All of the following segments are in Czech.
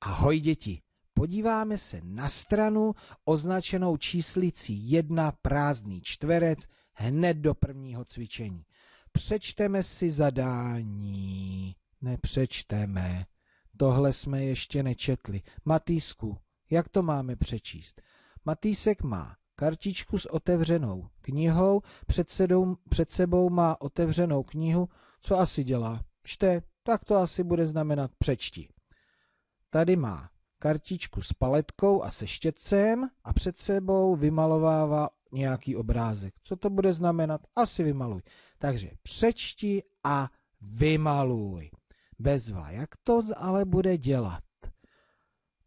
Ahoj děti, podíváme se na stranu označenou číslicí 1 prázdný čtverec hned do prvního cvičení. Přečteme si zadání. Nepřečteme. Tohle jsme ještě nečetli. Matýsku, jak to máme přečíst? Matýsek má kartičku s otevřenou knihou, před, sedou, před sebou má otevřenou knihu. Co asi dělá? Čte, tak to asi bude znamenat přečti. Tady má kartičku s paletkou a se štětcem a před sebou vymalovává nějaký obrázek. Co to bude znamenat? Asi vymaluj. Takže přečti a vymaluj. Bezva, jak to ale bude dělat?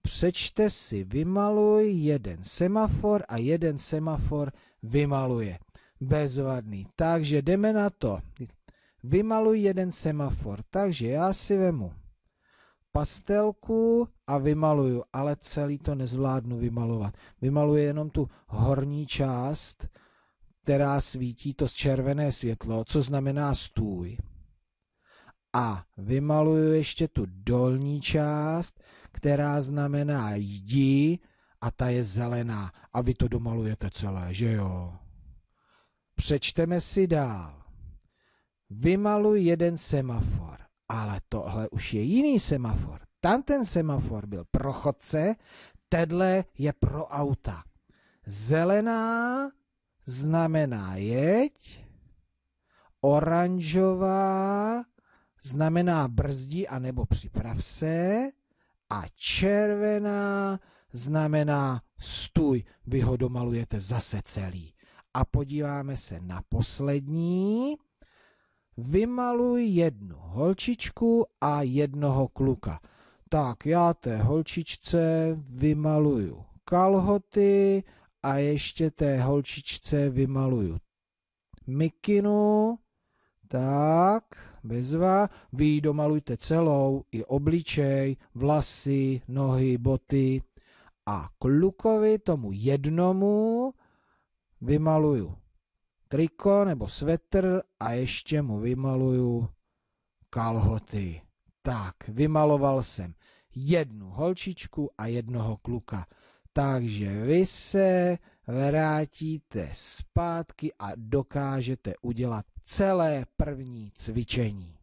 Přečte si, vymaluj jeden semafor a jeden semafor vymaluje. Bezvadný. Takže jdeme na to. Vymaluj jeden semafor. Takže já si vemu pastelku a vymaluju, ale celý to nezvládnu vymalovat. Vymaluji jenom tu horní část, která svítí to červené světlo, co znamená stůj. A vymaluju ještě tu dolní část, která znamená jdi a ta je zelená. A vy to domalujete celé, že jo? Přečteme si dál. Vymaluj jeden semafor ale tohle už je jiný semafor. Tam ten semafor byl pro chodce, tedle je pro auta. Zelená znamená jeď, oranžová znamená brzdí a nebo připrav se a červená znamená stůj, vy ho domalujete zase celý. A podíváme se na poslední. Vymaluj jednu holčičku a jednoho kluka. Tak já té holčičce vymaluju kalhoty a ještě té holčičce vymaluju mikinu. Tak, bezva, vy domalujte celou, i obličej, vlasy, nohy, boty. A klukovi tomu jednomu vymaluju triko nebo svetr a ještě mu vymaluju kalhoty. Tak, vymaloval jsem jednu holčičku a jednoho kluka. Takže vy se vrátíte zpátky a dokážete udělat celé první cvičení.